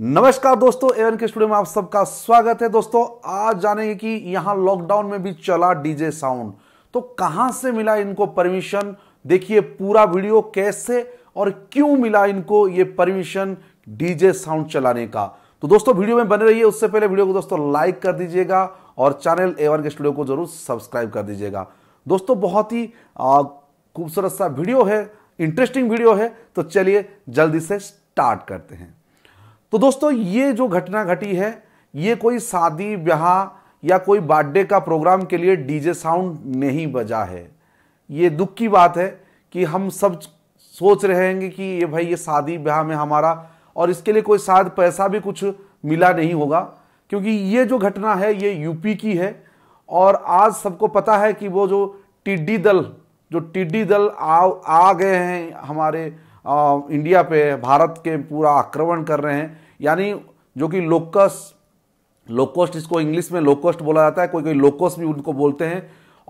नमस्कार दोस्तों एवन के स्टूडियो में आप सबका स्वागत है दोस्तों आज जानेंगे कि यहां लॉकडाउन में भी चला डीजे साउंड तो कहां से मिला इनको परमिशन देखिए पूरा वीडियो कैसे और क्यों मिला इनको ये परमिशन डीजे साउंड चलाने का तो दोस्तों वीडियो में बने रहिए उससे पहले वीडियो को दोस्तों लाइक कर दीजिएगा और चैनल एवन के स्टूडियो को जरूर सब्सक्राइब कर दीजिएगा दोस्तों बहुत ही खूबसूरत सा वीडियो है इंटरेस्टिंग वीडियो है तो चलिए जल्दी से स्टार्ट करते हैं तो दोस्तों ये जो घटना घटी है ये कोई शादी ब्याह या कोई बर्थडे का प्रोग्राम के लिए डीजे साउंड नहीं बजा है ये दुख की बात है कि हम सब सोच रहे हैं कि ये भाई ये शादी ब्याह में हमारा और इसके लिए कोई शायद पैसा भी कुछ मिला नहीं होगा क्योंकि ये जो घटना है ये यूपी की है और आज सबको पता है कि वो जो टिड्डी दल जो टिड्डी दल आ आ गए हैं हमारे आ, इंडिया पे भारत के पूरा आक्रमण कर रहे हैं यानी जो कि लोकस लोकोस्ट इसको इंग्लिश में लोकोस्ट बोला जाता है कोई कोई लोकोस भी उनको बोलते हैं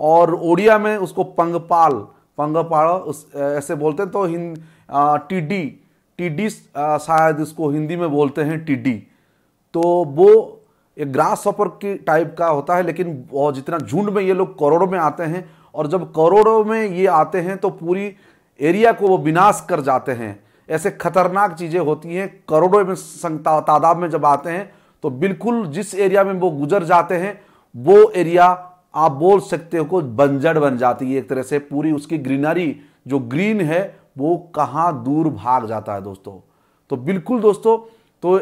और ओडिया में उसको पंगपाल पंगपाल उस ऐसे बोलते हैं तो हिंद टिड्डी टिड्डी शायद इसको हिंदी में बोलते हैं टिड्डी तो वो एक ग्रास ऑपर की टाइप का होता है लेकिन जितना झुंड में ये लोग करोड़ों में आते हैं और जब करोड़ों में ये आते हैं तो पूरी एरिया को वो विनाश कर जाते हैं ऐसे खतरनाक चीज़ें होती हैं करोड़ों में तादाद में जब आते हैं तो बिल्कुल जिस एरिया में वो गुजर जाते हैं वो एरिया आप बोल सकते हो बंजड़ बन जाती है एक तरह से पूरी उसकी ग्रीनरी जो ग्रीन है वो कहाँ दूर भाग जाता है दोस्तों तो बिल्कुल दोस्तों तो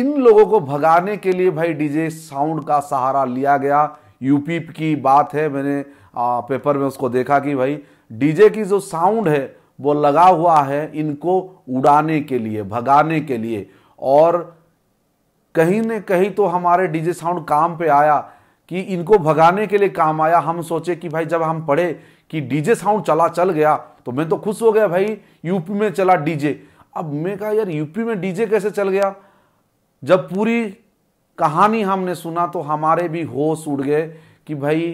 इन लोगों को भगाने के लिए भाई डीजे साउंड का सहारा लिया गया यूपी की बात है मैंने आ, पेपर में उसको देखा कि भाई डीजे की जो साउंड है वो लगा हुआ है इनको उड़ाने के लिए भगाने के लिए और कहीं न कहीं तो हमारे डीजे साउंड काम पे आया कि इनको भगाने के लिए काम आया हम सोचे कि भाई जब हम पढ़े कि डीजे साउंड चला चल गया तो मैं तो खुश हो गया भाई यूपी में चला डीजे अब मैं कहा यार यूपी में डीजे कैसे चल गया जब पूरी कहानी हमने सुना तो हमारे भी होश उड़ गए कि भाई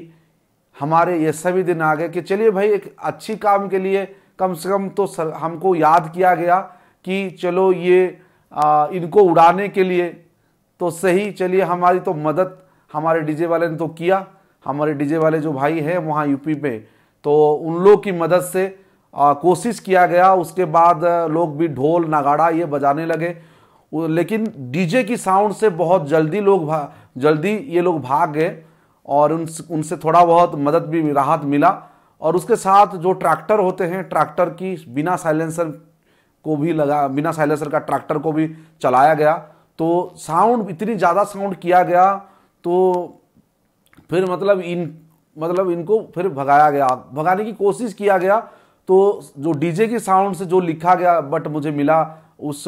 हमारे ये सभी दिन आ गए कि चलिए भाई एक अच्छी काम के लिए कम से कम तो सर, हमको याद किया गया कि चलो ये आ, इनको उड़ाने के लिए तो सही चलिए हमारी तो मदद हमारे डीजे वाले ने तो किया हमारे डीजे वाले जो भाई हैं वहाँ यूपी में तो उन लोग की मदद से आ, कोशिश किया गया उसके बाद लोग भी ढोल नगाड़ा ये बजाने लगे लेकिन डीजे की साउंड से बहुत जल्दी लोग जल्दी ये लोग भाग गए और उन उनसे थोड़ा बहुत मदद भी राहत मिला और उसके साथ जो ट्रैक्टर होते हैं ट्रैक्टर की बिना साइलेंसर को भी लगा बिना साइलेंसर का ट्रैक्टर को भी चलाया गया तो साउंड इतनी ज़्यादा साउंड किया गया तो फिर मतलब इन मतलब इनको फिर भगाया गया भगाने की कोशिश किया गया तो जो डीजे की साउंड से जो लिखा गया बट मुझे मिला उस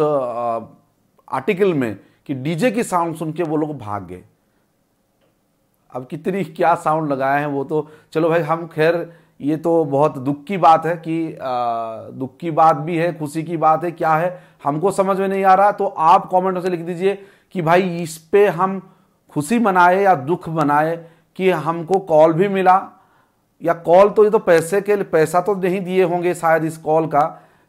आर्टिकल में कि डीजे की साउंड सुन के वो लोग भाग गए अब कितनी क्या साउंड लगाए हैं वो तो चलो भाई हम खैर ये तो बहुत दुख की बात है कि दुख की बात भी है खुशी की बात है क्या है हमको समझ में नहीं आ रहा तो आप कमेंट से लिख दीजिए कि भाई इस पे हम खुशी मनाए या दुख मनाए कि हमको कॉल भी मिला या कॉल तो ये तो पैसे के पैसा तो नहीं दिए होंगे शायद इस कॉल का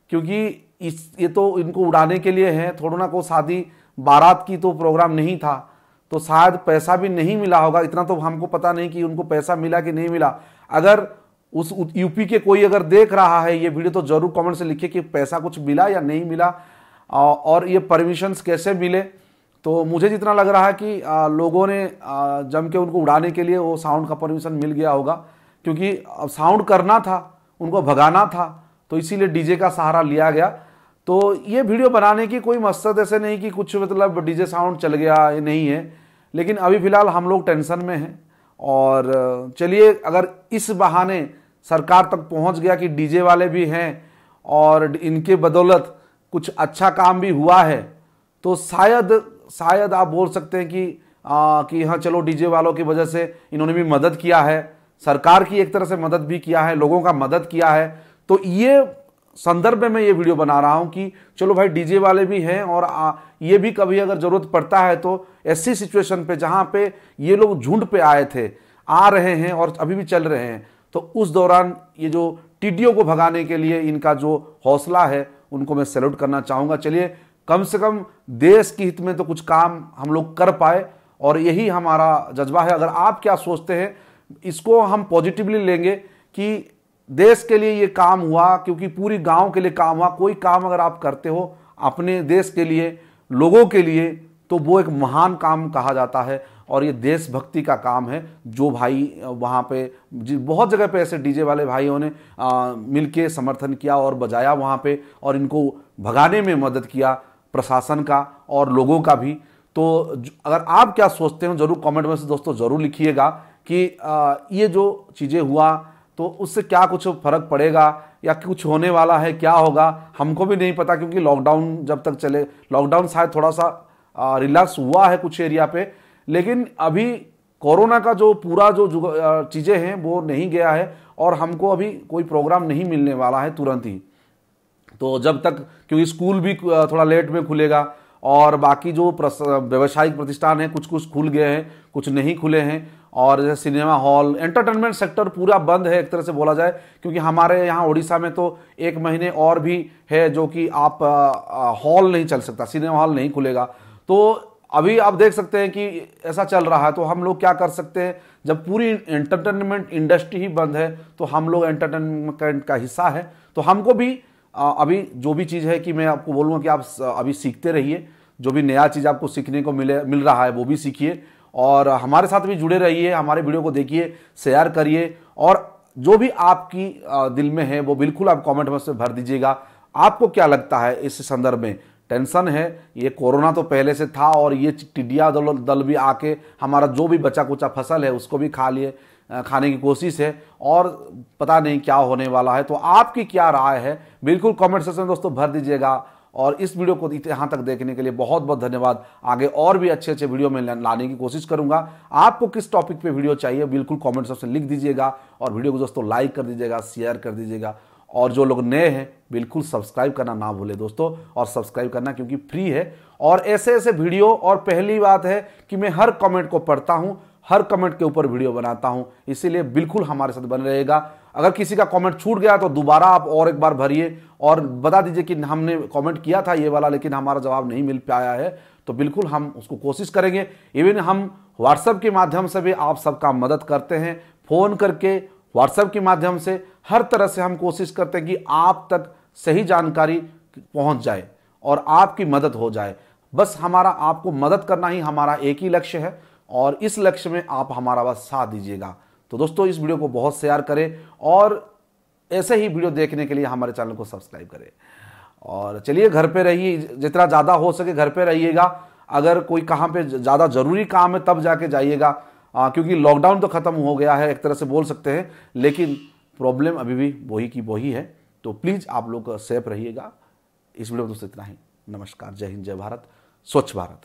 क्योंकि इस ये तो इनको उड़ाने के लिए है थोड़ा ना को शादी बारात की तो प्रोग्राम नहीं था तो शायद पैसा भी नहीं मिला होगा इतना तो हमको पता नहीं कि उनको पैसा मिला कि नहीं मिला अगर उस यूपी के कोई अगर देख रहा है ये वीडियो तो जरूर कमेंट से लिखे कि पैसा कुछ मिला या नहीं मिला और ये परमिशंस कैसे मिले तो मुझे जितना लग रहा है कि लोगों ने जम के उनको उड़ाने के लिए वो साउंड का परमिशन मिल गया होगा क्योंकि साउंड करना था उनको भगाना था तो इसीलिए डीजे का सहारा लिया गया तो ये वीडियो बनाने की कोई मकसद ऐसे नहीं कि कुछ मतलब डीजे साउंड चल गया ये नहीं है लेकिन अभी फ़िलहाल हम लोग टेंशन में हैं और चलिए अगर इस बहाने सरकार तक पहुंच गया कि डीजे वाले भी हैं और इनके बदौलत कुछ अच्छा काम भी हुआ है तो शायद शायद आप बोल सकते हैं कि आ, कि हाँ चलो डीजे वालों की वजह से इन्होंने भी मदद किया है सरकार की एक तरह से मदद भी किया है लोगों का मदद किया है तो ये संदर्भ में मैं ये वीडियो बना रहा हूँ कि चलो भाई डीजे वाले भी हैं और आ, ये भी कभी अगर ज़रूरत पड़ता है तो ऐसी सिचुएशन पे जहाँ पे ये लोग झुंड पे आए थे आ रहे हैं और अभी भी चल रहे हैं तो उस दौरान ये जो टिड्डियों को भगाने के लिए इनका जो हौसला है उनको मैं सैल्यूट करना चाहूँगा चलिए कम से कम देश के हित में तो कुछ काम हम लोग कर पाए और यही हमारा जज्बा है अगर आप क्या सोचते हैं इसको हम पॉजिटिवली लेंगे कि देश के लिए ये काम हुआ क्योंकि पूरी गांव के लिए काम हुआ कोई काम अगर आप करते हो अपने देश के लिए लोगों के लिए तो वो एक महान काम कहा जाता है और ये देशभक्ति का काम है जो भाई वहाँ पे जी बहुत जगह पे ऐसे डीजे वाले भाइयों ने के समर्थन किया और बजाया वहाँ पे और इनको भगाने में मदद किया प्रशासन का और लोगों का भी तो अगर आप क्या सोचते हो जरूर कमेंट में से दोस्तों ज़रूर लिखिएगा कि ये जो चीज़ें हुआ तो उससे क्या कुछ फर्क पड़ेगा या कुछ होने वाला है क्या होगा हमको भी नहीं पता क्योंकि लॉकडाउन जब तक चले लॉकडाउन शायद थोड़ा सा रिलैक्स हुआ है कुछ एरिया पे लेकिन अभी कोरोना का जो पूरा जो चीज़ें हैं वो नहीं गया है और हमको अभी कोई प्रोग्राम नहीं मिलने वाला है तुरंत ही तो जब तक क्योंकि स्कूल भी थोड़ा लेट में खुलेगा और बाकी जो व्यावसायिक प्रतिष्ठान हैं कुछ कुछ खुल गए हैं कुछ नहीं खुले हैं और जैसे सिनेमा हॉल एंटरटेनमेंट सेक्टर पूरा बंद है एक तरह से बोला जाए क्योंकि हमारे यहाँ उड़ीसा में तो एक महीने और भी है जो कि आप हॉल नहीं चल सकता सिनेमा हॉल नहीं खुलेगा तो अभी आप देख सकते हैं कि ऐसा चल रहा है तो हम लोग क्या कर सकते हैं जब पूरी एंटरटेनमेंट इंडस्ट्री ही बंद है तो हम लोग एंटरटेनमेंट का हिस्सा है तो हमको भी अभी जो भी चीज़ है कि मैं आपको बोलूँगा कि आप अभी सीखते रहिए जो भी नया चीज़ आपको सीखने को मिले मिल रहा है वो भी सीखिए और हमारे साथ भी जुड़े रहिए हमारे वीडियो को देखिए शेयर करिए और जो भी आपकी दिल में है वो बिल्कुल आप कमेंट में से भर दीजिएगा आपको क्या लगता है इस संदर्भ में टेंशन है ये कोरोना तो पहले से था और ये टिडिया दल दल भी आके हमारा जो भी बचा कुचा फसल है उसको भी खा लिए खाने की कोशिश है और पता नहीं क्या होने वाला है तो आपकी क्या राय है बिल्कुल कमेंट सेक्शन में दोस्तों भर दीजिएगा और इस वीडियो को यहाँ तक देखने के लिए बहुत बहुत धन्यवाद आगे और भी अच्छे अच्छे वीडियो में लाने की कोशिश करूंगा आपको किस टॉपिक पे वीडियो चाहिए बिल्कुल कमेंट सेक्शन लिख दीजिएगा और वीडियो को दोस्तों लाइक कर दीजिएगा शेयर कर दीजिएगा और जो लोग नए हैं बिल्कुल सब्सक्राइब करना ना भूले दोस्तों और सब्सक्राइब करना क्योंकि फ्री है और ऐसे ऐसे वीडियो और पहली बात है कि मैं हर कमेंट को पढ़ता हूँ हर कमेंट के ऊपर वीडियो बनाता हूं इसीलिए बिल्कुल हमारे साथ बने रहेगा अगर किसी का कमेंट छूट गया तो दोबारा आप और एक बार भरिए और बता दीजिए कि हमने कमेंट किया था ये वाला लेकिन हमारा जवाब नहीं मिल पाया है तो बिल्कुल हम उसको कोशिश करेंगे इवन हम व्हाट्सएप के माध्यम से भी आप सबका मदद करते हैं फ़ोन करके व्हाट्सएप के माध्यम से हर तरह से हम कोशिश करते हैं कि आप तक सही जानकारी पहुंच जाए और आपकी मदद हो जाए बस हमारा आपको मदद करना ही हमारा एक ही लक्ष्य है और इस लक्ष्य में आप हमारा बस साथ दीजिएगा तो दोस्तों इस वीडियो को बहुत शेयर करें और ऐसे ही वीडियो देखने के लिए हमारे चैनल को सब्सक्राइब करें और चलिए घर पे रहिए जितना ज़्यादा हो सके घर पे रहिएगा अगर कोई कहाँ पे ज़्यादा ज़रूरी काम है तब जाके जाइएगा आ, हाँ, क्योंकि लॉकडाउन तो ख़त्म हो गया है एक तरह से बोल सकते हैं लेकिन प्रॉब्लम अभी भी वही की वही है तो प्लीज़ आप लोग सेफ रहिएगा इस वीडियो में दोस्तों इतना ही नमस्कार जय हिंद जय भारत स्वच्छ भारत